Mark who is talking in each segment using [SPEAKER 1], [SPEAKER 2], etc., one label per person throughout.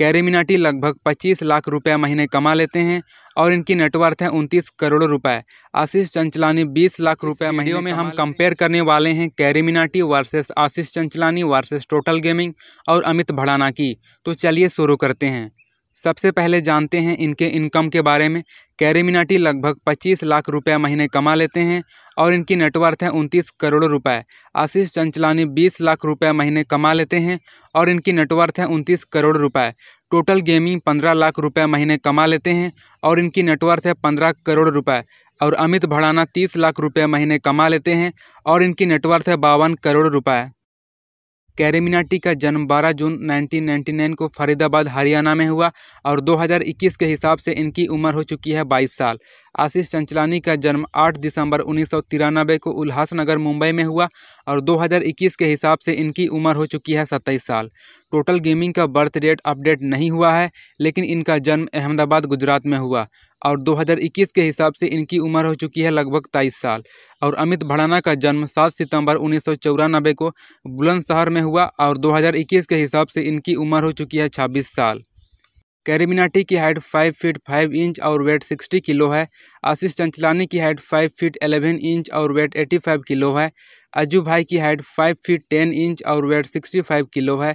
[SPEAKER 1] कैरेमिनाटी लगभग 25 लाख रुपए महीने कमा लेते हैं और इनकी नेटवर्थ है उनतीस करोड़ रुपए आशीष चंचलानी 20 लाख रुपए महीने में हम कंपेयर करने वाले हैं CarryMinati versus Ashish Chanchlani versus Total Gaming और अमित भड़ाना की तो चलिए शुरू करते हैं सबसे पहले जानते हैं इनके इनकम के बारे में कैरी मिनाटी लगभग 25 लाख रुपए महीने कमा लेते हैं और इनकी नेटवर्थ है उनतीस करोड़ रुपए आशीष चंचलानी 20 लाख रुपए महीने कमा लेते हैं और इनकी नेटवर्थ है उनतीस करोड़ रुपए टोटल गेमिंग 15 लाख रुपए महीने कमा लेते हैं और इनकी नेटवर्थ है पंद्रह करोड़ रुपये और अमित भड़ाना तीस लाख रुपये महीने कमा लेते हैं और इनकी नेटवर्थ है बावन करोड़ रुपए कैरेमिनाटी का जन्म 12 जून 1999 को फरीदाबाद हरियाणा में हुआ और 2021 के हिसाब से इनकी उम्र हो चुकी है 22 साल आशीष चंचलानी का जन्म 8 दिसंबर उन्नीस को उल्हासनगर मुंबई में हुआ और 2021 के हिसाब से इनकी उम्र हो चुकी है 27 साल टोटल गेमिंग का बर्थ डेट अपडेट नहीं हुआ है लेकिन इनका जन्म अहमदाबाद गुजरात में हुआ और 2021 के हिसाब से इनकी उम्र हो चुकी है लगभग तेईस साल और अमित भड़ाना का जन्म 7 सितंबर उन्नीस को बुलंदशहर में हुआ और 2021 के हिसाब से इनकी उम्र हो चुकी है 26 साल कैरेमिनाटी की हाइट 5 फीट 5 इंच और वेट 60 किलो है आशीष चंचलानी की हाइट 5 फीट 11 इंच और वेट 85 किलो है अजू भाई की हाइट 5 फीट 10 इंच और वेट 65 किलो है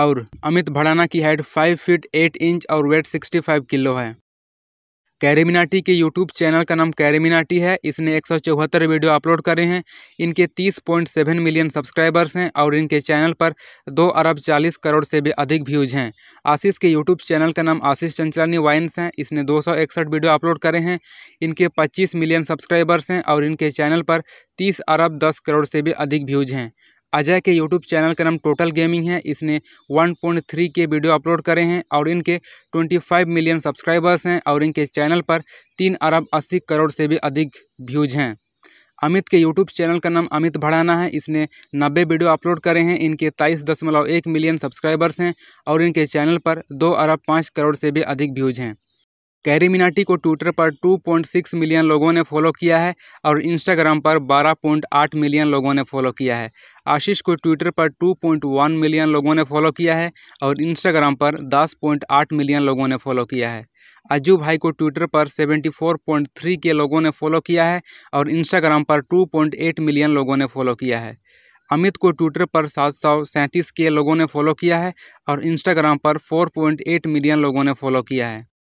[SPEAKER 1] और अमित भड़ाना की हाइट 5 फीट 8 इंच और वेट 65 किलो है कैरेमिनाटी के यूट्यूब चैनल का नाम कैरेमिनाटी है इसने एक वीडियो अपलोड करे हैं इनके 30.7 मिलियन सब्सक्राइबर्स हैं और इनके चैनल पर दो अरब चालीस करोड़ से भी अधिक व्यूज हैं आशीष के यूट्यूब चैनल का नाम आशीष चंचलानी वाइन्स हैं इसने दो वीडियो अपलोड करे हैं इनके पच्चीस मिलियन सब्सक्राइबर्स हैं और इनके चैनल पर तीस अरब दस करोड़ से भी अधिक व्यूज हैं अजय के यूट्यूब चैनल का नाम टोटल गेमिंग है इसने 1.3 के वीडियो अपलोड करे हैं और इनके 25 मिलियन सब्सक्राइबर्स हैं और इनके चैनल पर तीन अरब अस्सी करोड़ से भी अधिक व्यूज हैं अमित के यूट्यूब चैनल का नाम अमित भड़ाना है इसने नब्बे वीडियो अपलोड करे हैं इनके तेईस दशमलव एक मिलियन सब्सक्राइबर्स हैं और इनके चैनल पर दो अरब पाँच करोड़ से भी अधिक व्यूज हैं कैरी मिनाटी को ट्विटर पर 2.6 मिलियन लोगों ने फॉलो किया है और इंस्टाग्राम पर 12.8 मिलियन लोगों ने फॉलो किया है आशीष को ट्विटर पर 2.1 मिलियन लोगों ने फॉलो किया है और इंस्टाग्राम पर 10.8 मिलियन लोगों ने फॉलो किया है अजू भाई को ट्विटर पर 74.3 के लोगों ने फॉलो किया है और इंस्टाग्राम पर 2.8 मिलियन लोगों ने फॉलो किया है अमित को ट्विटर पर सात सौ सैंतीस के लोगों ने फॉलो किया है और इंस्टाग्राम पर 4.8 मिलियन लोगों ने फॉलो किया है